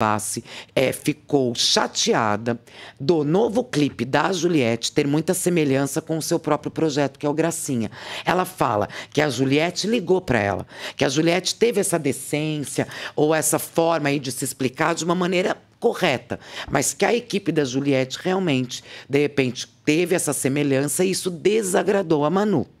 Passe é, ficou chateada do novo clipe da Juliette ter muita semelhança com o seu próprio projeto, que é o Gracinha. Ela fala que a Juliette ligou para ela, que a Juliette teve essa decência ou essa forma aí de se explicar de uma maneira correta, mas que a equipe da Juliette realmente, de repente, teve essa semelhança e isso desagradou a Manu.